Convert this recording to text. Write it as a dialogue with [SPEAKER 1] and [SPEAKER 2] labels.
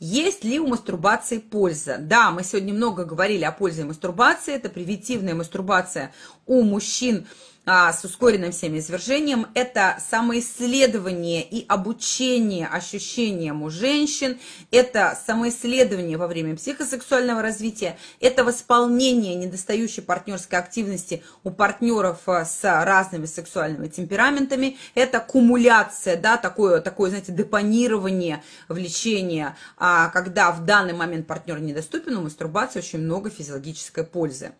[SPEAKER 1] Есть ли у мастурбации польза? Да, мы сегодня много говорили о пользе мастурбации. Это превентивная мастурбация у мужчин – а, с ускоренным всеми извержением, это самоисследование и обучение ощущениям у женщин, это самоисследование во время психосексуального развития, это восполнение недостающей партнерской активности у партнеров э, с разными сексуальными темпераментами, это кумуляция, да, такое, такое знаете, депонирование влечения, а, когда в данный момент партнер недоступен, у мастурбации очень много физиологической пользы.